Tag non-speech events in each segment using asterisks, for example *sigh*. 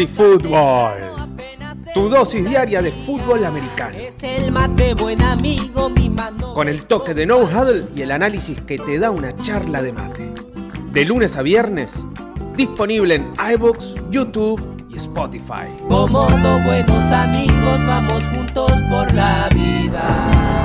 y Fútbol. Tu dosis diaria de fútbol americano. Es el mate buen amigo, mi mano. Con el toque de no huddle y el análisis que te da una charla de mate. De lunes a viernes, disponible en iBooks, YouTube y Spotify. Como dos buenos amigos, vamos juntos por la vida.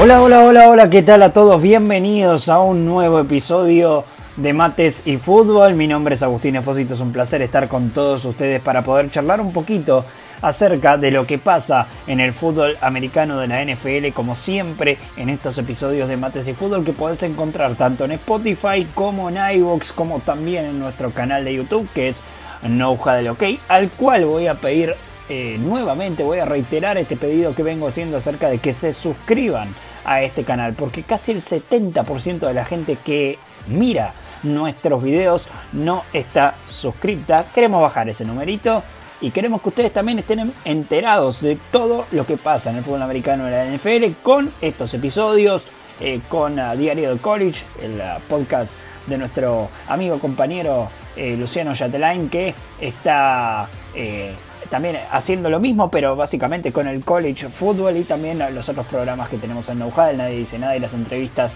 Hola, hola, hola, hola, ¿qué tal a todos? Bienvenidos a un nuevo episodio de Mates y Fútbol. Mi nombre es Agustín Espósito, es un placer estar con todos ustedes para poder charlar un poquito acerca de lo que pasa en el fútbol americano de la NFL, como siempre en estos episodios de Mates y Fútbol que podés encontrar tanto en Spotify como en iVoox, como también en nuestro canal de YouTube que es No del OK, al cual voy a pedir eh, nuevamente, voy a reiterar este pedido que vengo haciendo acerca de que se suscriban a este canal, porque casi el 70% de la gente que mira nuestros videos, no está suscripta. Queremos bajar ese numerito y queremos que ustedes también estén enterados de todo lo que pasa en el fútbol americano de la NFL con estos episodios, eh, con ah, Diario del College, el ah, podcast de nuestro amigo compañero eh, Luciano Yatelain que está... Eh, también haciendo lo mismo, pero básicamente con el college football y también los otros programas que tenemos en Nowhad, Nadie Dice Nada y las entrevistas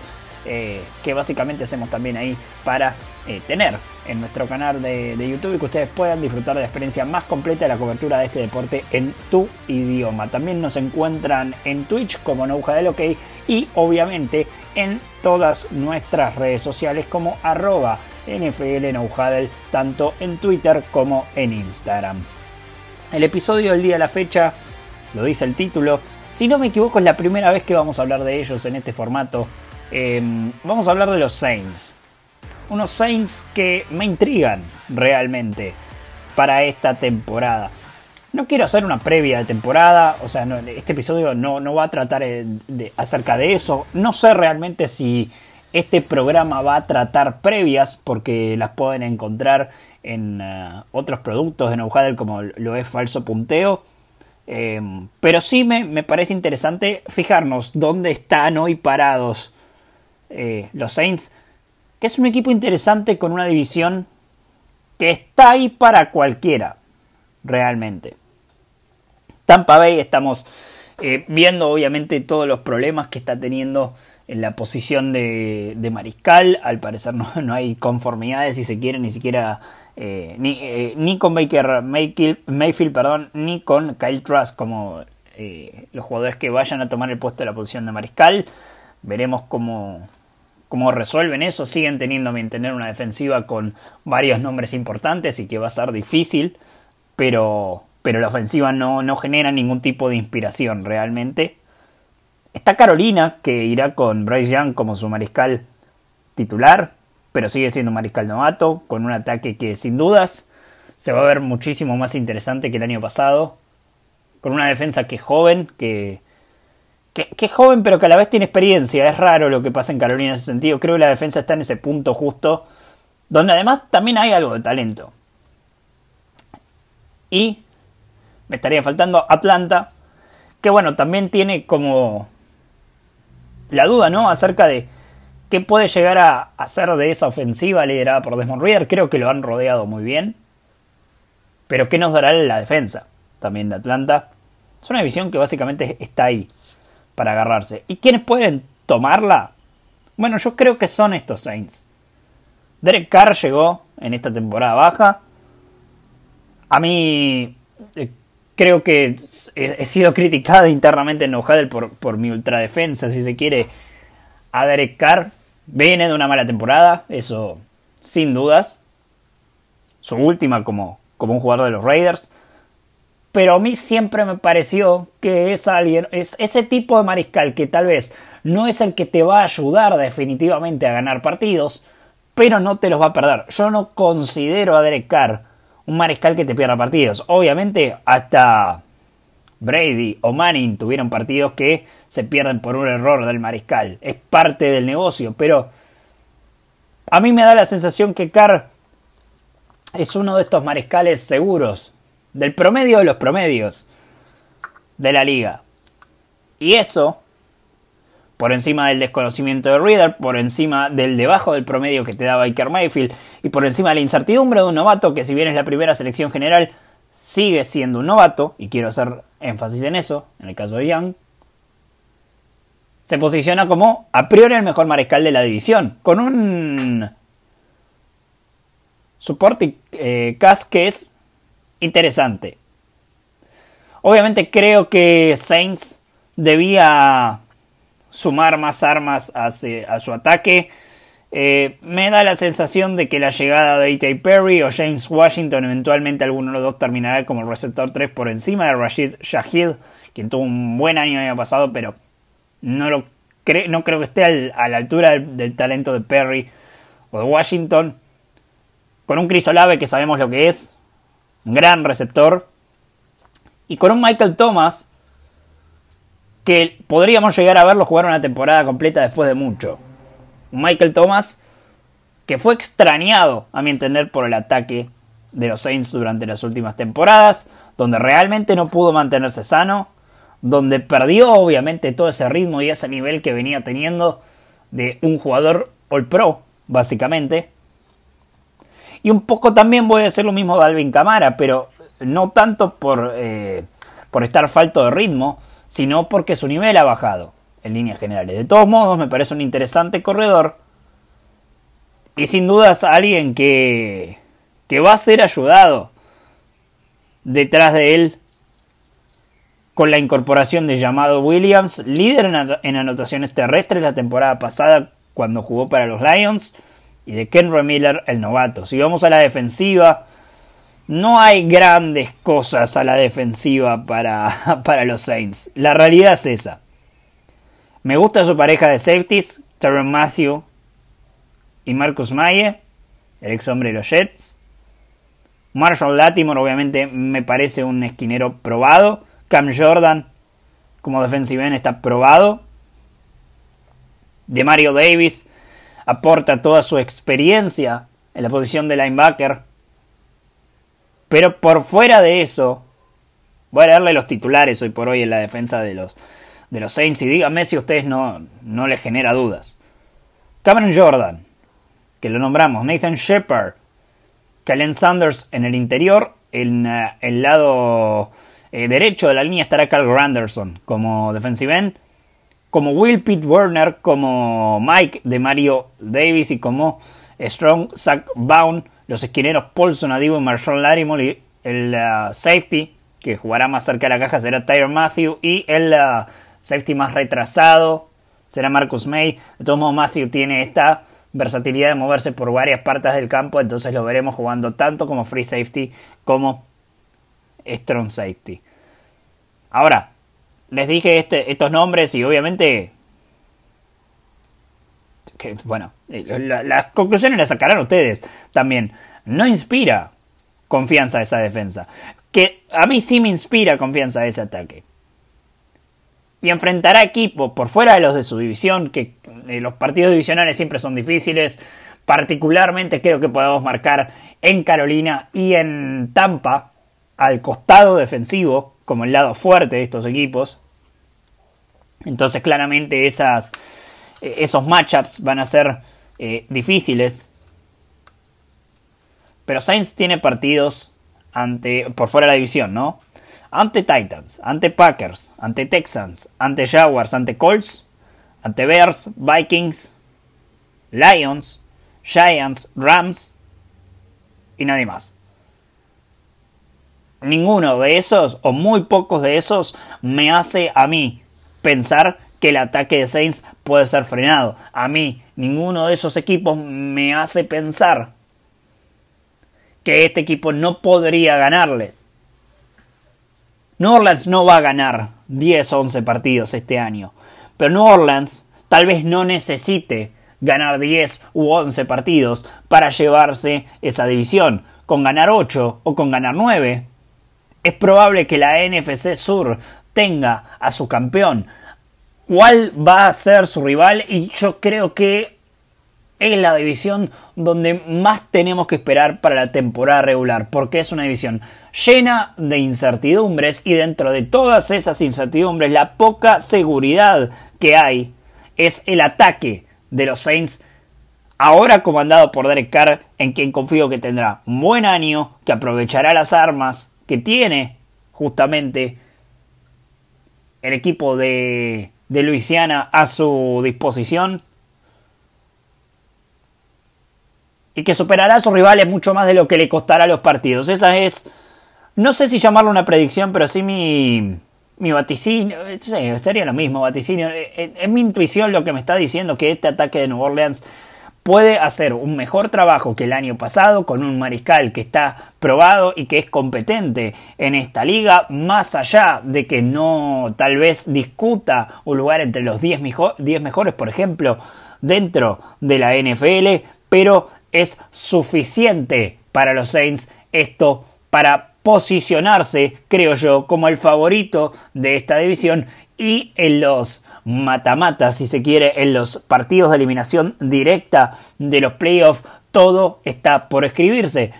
eh, que básicamente hacemos también ahí para eh, tener en nuestro canal de, YouTube y que ustedes puedan disfrutar de la experiencia más completa de la cobertura de este deporte en tu idioma. También nos encuentran en Twitch como Nouja OK y obviamente en todas nuestras redes sociales como arroba NFL tanto en Twitter como en Instagram. El episodio del día de la fecha, lo dice el título, si no me equivoco es la primera vez que vamos a hablar de ellos en este formato Em, vamos a hablar de los Saints. Unos Saints que me intrigan realmente para esta temporada. No quiero hacer una previa de temporada, o sea, este episodio no, va a tratar de, acerca de eso. No sé realmente si este programa va a tratar previas, porque las pueden encontrar en eh, otros productos de Know como lo es Falso Punteo. Em, pero sí me, me, parece interesante fijarnos dónde están hoy parados eh, los Saints, que es un equipo interesante con una división que está ahí para cualquiera, realmente. Tampa Bay estamos eh, viendo obviamente todos los problemas que está teniendo en la posición de, mariscal. Al parecer no, hay conformidades, si se quiere, ni siquiera eh, ni, con Baker Mayfield, perdón, ni con Kyle Truss como los jugadores que vayan a tomar el puesto de la posición de mariscal. Veremos cómo, cómo resuelven eso. Siguen teniendo mantener una defensiva con varios nombres importantes y que va a ser difícil, pero, pero la ofensiva no, no genera ningún tipo de inspiración realmente. Está Carolina, que irá con Bryce Young como su mariscal titular, pero sigue siendo mariscal novato, con un ataque que sin dudas se va a ver muchísimo más interesante que el año pasado, con una defensa que es joven, que, que, joven, pero que a la vez tiene experiencia. Es raro lo que pasa en Carolina en ese sentido. Creo que la defensa está en ese punto justo, donde además también hay algo de talento. Y me estaría faltando Atlanta, que bueno, también tiene como la duda, ¿no? Acerca de qué puede llegar a hacer de esa ofensiva liderada por Desmond Reader. Creo que lo han rodeado muy bien. Pero qué nos dará la defensa también de Atlanta. Es una visión que básicamente está ahí para agarrarse. ¿Y quiénes pueden tomarla? Bueno, yo creo que son estos Saints. Derek Carr llegó en esta temporada baja. A mí eh, creo que he, sido criticado internamente en No por, por mi ultradefensa, si se quiere. A Derek Carr viene de una mala temporada, eso sin dudas. Su última como, como un jugador de los Raiders. Pero a mí siempre me pareció que es alguien, es ese tipo de mariscal que tal vez no es el que te va a ayudar definitivamente a ganar partidos, pero no te los va a perder. Yo no considero a Derek Carr un mariscal que te pierda partidos. Obviamente, hasta Brady o Manning tuvieron partidos que se pierden por un error del mariscal. Es parte del negocio, pero a mí me da la sensación que Carr es uno de estos mariscales seguros del promedio de los promedios de la liga. Y eso, por encima del desconocimiento de Reader, por encima del debajo del promedio que te daba Iker Mayfield, y por encima de la incertidumbre de un novato que si bien es la primera selección general, sigue siendo un novato, y quiero hacer énfasis en eso, en el caso de Young, se posiciona como a priori el mejor mariscal de la división, con un support eh, que es interesante. Obviamente creo que Saints debía sumar más armas a, su ataque. Eh, me da la sensación de que la llegada de A.J. Perry o James Washington, eventualmente alguno de los dos terminará como el receptor 3 por encima de Rashid Shahid, quien tuvo un buen año el año pasado, pero no, lo no creo que esté a la altura del, talento de Perry o de Washington. Con un crisolave que sabemos lo que es, gran receptor. Y con un Michael Thomas que podríamos llegar a verlo jugar una temporada completa después de mucho. Un Michael Thomas que fue extrañado, a mi entender, por el ataque de los Saints durante las últimas temporadas, donde realmente no pudo mantenerse sano, donde perdió obviamente todo ese ritmo y ese nivel que venía teniendo de un jugador All Pro, básicamente. Y un poco también voy a hacer lo mismo de Alvin Camara, pero no tanto eh, por, estar falto de ritmo, sino porque su nivel ha bajado en líneas generales. De todos modos, me parece un interesante corredor y sin dudas alguien que, que va a ser ayudado detrás de él con la incorporación de llamado Williams, líder en anotaciones terrestres la temporada pasada cuando jugó para los Lions y de Ken Miller, el novato. Si vamos a la defensiva, no hay grandes cosas a la defensiva para, *laughs* para los Saints. La realidad es esa. Me gusta su pareja de safeties, Terren Matthew y Marcus Maye, el ex hombre de los Jets. Marshall Latimore, obviamente, me parece un esquinero probado. Cam Jordan, como defensive está probado. De Mario Davis, aporta toda su experiencia en la posición de linebacker. Pero por fuera de eso, voy a leerle los titulares hoy por hoy en la defensa de los, de los Saints y díganme si a ustedes no, no les genera dudas. Cameron Jordan, que lo nombramos, Nathan Shepard, Kalen Sanders en el interior, en eh, el lado eh, derecho de la línea estará Carl Granderson como defensive end como Will Pete Werner, como Mike de Mario Davis y como Strong Zach Baum, los esquineros Paul Sonadivo y Marshall Larimore y el uh, safety que jugará más cerca de la caja será Tyre Matthew y el uh, safety más retrasado será Marcus May. De todos modos, Matthew tiene esta versatilidad de moverse por varias partes del campo, entonces lo veremos jugando tanto como free safety como strong safety. Ahora, les dije este, estos nombres y obviamente... bueno, eh, las conclusiones las sacarán ustedes también. No inspira confianza esa defensa. Que a mí sí me inspira confianza ese ataque. Y enfrentará equipos por fuera de los de su división, que eh, los partidos divisionales siempre son difíciles. Particularmente creo que podemos marcar en Carolina y en Tampa, al costado defensivo, como el lado fuerte de estos equipos. Entonces claramente esas, eh, esos matchups van a ser eh, difíciles. Pero Sainz tiene partidos ante, por fuera de la división, ¿no? Ante Titans, ante Packers, ante Texans, ante Jaguars, ante Colts, ante Bears, Vikings, Lions, Giants, Rams y nadie más ninguno de esos o muy pocos de esos me hace a mí pensar que el ataque de Saints puede ser frenado. A mí, ninguno de esos equipos me hace pensar que este equipo no podría ganarles. New Orleans no va a ganar 10 o 11 partidos este año, pero New Orleans tal vez no necesite ganar 10 u 11 partidos para llevarse esa división. Con ganar 8 o con ganar 9, es probable que la NFC Sur tenga a su campeón. ¿Cuál va a ser su rival? Y yo creo que es la división donde más tenemos que esperar para la temporada regular, porque es una división llena de incertidumbres y dentro de todas esas incertidumbres la poca seguridad que hay es el ataque de los Saints ahora comandado por Derek Carr, en quien confío que tendrá buen año, que aprovechará las armas que tiene justamente el equipo de, de Luisiana a su disposición y que superará a sus rivales mucho más de lo que le costará a los partidos. Esa es, no sé si llamarlo una predicción, pero sí mi, mi vaticinio, sería lo mismo, vaticinio, eh, eh, es, mi intuición lo que me está diciendo que este ataque de New Orleans puede hacer un mejor trabajo que el año pasado con un mariscal que está probado y que es competente en esta liga, más allá de que no tal vez discuta un lugar entre los 10 mejores, por ejemplo, dentro de la NFL, pero es suficiente para los Saints esto para posicionarse, creo yo, como el favorito de esta división y en los Mata-mata, si se quiere, en los partidos de eliminación directa de los playoffs. Todo está por escribirse.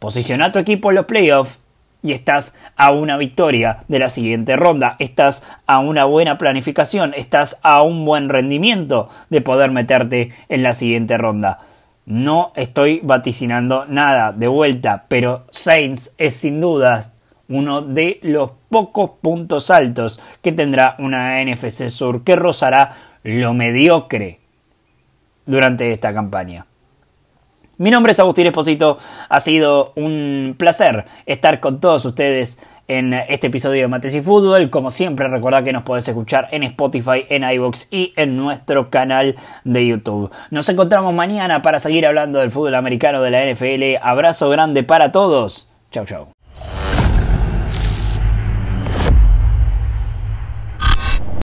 Posiciona a tu equipo en los playoffs y estás a una victoria de la siguiente ronda, estás a una buena planificación, estás a un buen rendimiento de poder meterte en la siguiente ronda. No estoy vaticinando nada de vuelta, pero Saints es sin duda uno de los pocos puntos altos que tendrá una NFC Sur que rozará lo mediocre durante esta campaña. Mi nombre es Agustín Esposito, ha sido un placer estar con todos ustedes en este episodio de Mates y Fútbol. Como siempre, recordad que nos podés escuchar en Spotify, en iBox y en nuestro canal de YouTube. Nos encontramos mañana para seguir hablando del fútbol americano de la NFL. Abrazo grande para todos. Chau, chau.